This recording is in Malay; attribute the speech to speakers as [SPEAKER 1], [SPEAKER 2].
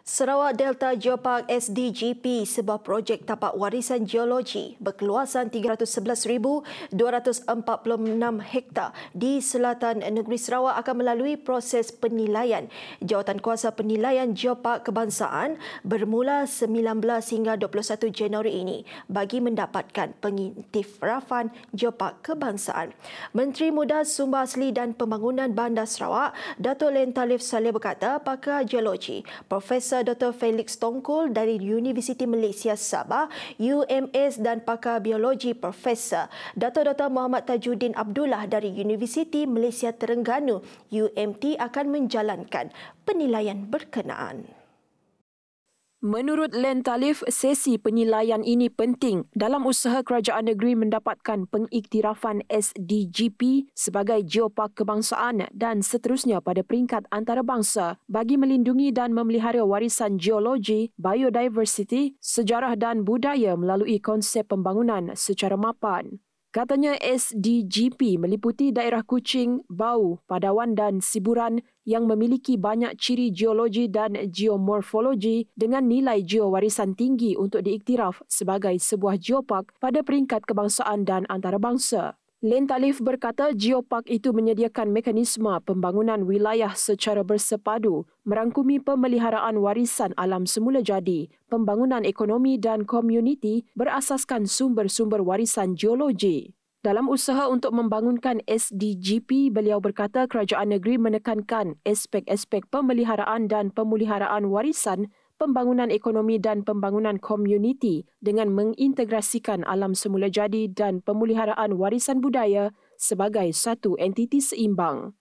[SPEAKER 1] Sarawak Delta Geopark SDGP, sebuah projek tapak warisan geologi berkeluasan 311,246 hektar di selatan negeri Sarawak akan melalui proses penilaian. Jawatan Kuasa Penilaian Geopark Kebangsaan bermula 19 hingga 21 Januari ini bagi mendapatkan pengiktirafan Geopark Kebangsaan. Menteri Muda Sumba Asli dan Pembangunan Bandar Sarawak, Dato' Len Talif Saleh berkata, pakar geologi, Prof. Profesor Dr. Felix Tongkol dari Universiti Malaysia Sabah, UMS dan Pakar Biologi Profesor Dato' Dr. Muhammad Tajuddin Abdullah dari Universiti Malaysia Terengganu, UMT akan menjalankan penilaian berkenaan.
[SPEAKER 2] Menurut Len Talif, sesi penilaian ini penting dalam usaha kerajaan negeri mendapatkan pengiktirafan SDGP sebagai geopark kebangsaan dan seterusnya pada peringkat antarabangsa bagi melindungi dan memelihara warisan geologi, biodiversiti, sejarah dan budaya melalui konsep pembangunan secara mapan. Katanya SDGP meliputi daerah Kuching, Bau, Padawan dan Siburan yang memiliki banyak ciri geologi dan geomorfologi dengan nilai geowarisan tinggi untuk diiktiraf sebagai sebuah geopark pada peringkat kebangsaan dan antarabangsa. Lin Talif berkata geopark itu menyediakan mekanisme pembangunan wilayah secara bersepadu, merangkumi pemeliharaan warisan alam semula jadi, pembangunan ekonomi dan komuniti berasaskan sumber-sumber warisan geologi. Dalam usaha untuk membangunkan SDGP, beliau berkata kerajaan negeri menekankan aspek-aspek pemeliharaan dan pemuliharaan warisan pembangunan ekonomi dan pembangunan komuniti dengan mengintegrasikan alam semula jadi dan pemuliharaan warisan budaya sebagai satu entiti seimbang.